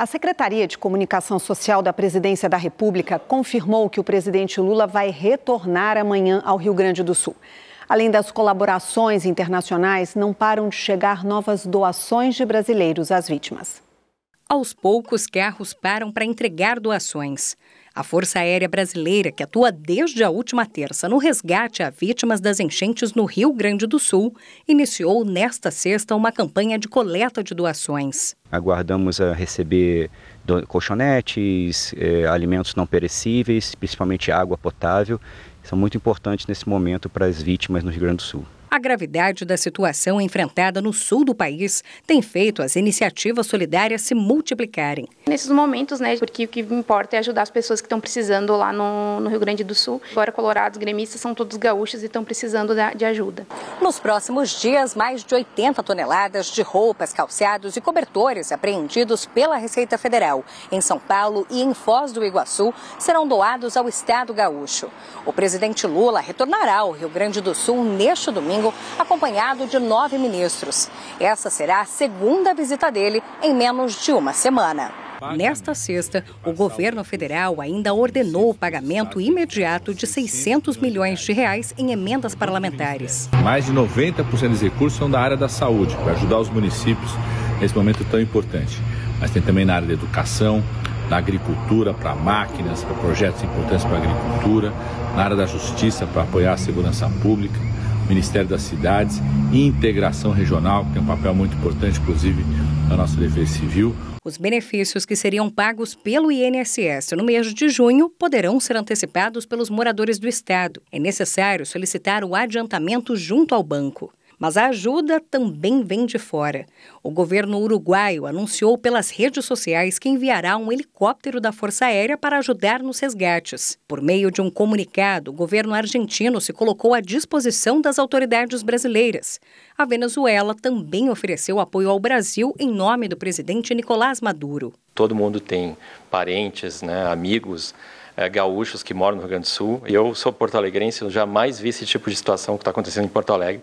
A Secretaria de Comunicação Social da Presidência da República confirmou que o presidente Lula vai retornar amanhã ao Rio Grande do Sul. Além das colaborações internacionais, não param de chegar novas doações de brasileiros às vítimas. Aos poucos, carros param para entregar doações. A Força Aérea Brasileira, que atua desde a última terça no resgate a vítimas das enchentes no Rio Grande do Sul, iniciou nesta sexta uma campanha de coleta de doações. Aguardamos a eh, receber colchonetes, eh, alimentos não perecíveis, principalmente água potável. São muito importantes nesse momento para as vítimas no Rio Grande do Sul. A gravidade da situação enfrentada no sul do país tem feito as iniciativas solidárias se multiplicarem. Nesses momentos, né, porque o que importa é ajudar as pessoas que estão precisando lá no, no Rio Grande do Sul. Agora, colorados, gremistas, são todos gaúchos e estão precisando da, de ajuda. Nos próximos dias, mais de 80 toneladas de roupas, calçados e cobertores apreendidos pela Receita Federal em São Paulo e em Foz do Iguaçu serão doados ao Estado gaúcho. O presidente Lula retornará ao Rio Grande do Sul neste domingo domingo, acompanhado de nove ministros. Essa será a segunda visita dele em menos de uma semana. Nesta sexta, o governo federal ainda ordenou o pagamento imediato de 600 milhões de reais em emendas parlamentares. Mais de 90% dos recursos são da área da saúde, para ajudar os municípios nesse momento tão importante. Mas tem também na área da educação, na agricultura, para máquinas, para projetos importantes para a agricultura, na área da justiça, para apoiar a segurança pública. Ministério das Cidades e Integração Regional, que tem um papel muito importante, inclusive, na nossa defesa civil. Os benefícios que seriam pagos pelo INSS no mês de junho poderão ser antecipados pelos moradores do Estado. É necessário solicitar o adiantamento junto ao banco. Mas a ajuda também vem de fora. O governo uruguaio anunciou pelas redes sociais que enviará um helicóptero da Força Aérea para ajudar nos resgates. Por meio de um comunicado, o governo argentino se colocou à disposição das autoridades brasileiras. A Venezuela também ofereceu apoio ao Brasil em nome do presidente Nicolás Maduro. Todo mundo tem parentes, né, amigos eh, gaúchos que moram no Rio Grande do Sul. Eu sou porto-alegrense, eu jamais vi esse tipo de situação que está acontecendo em Porto Alegre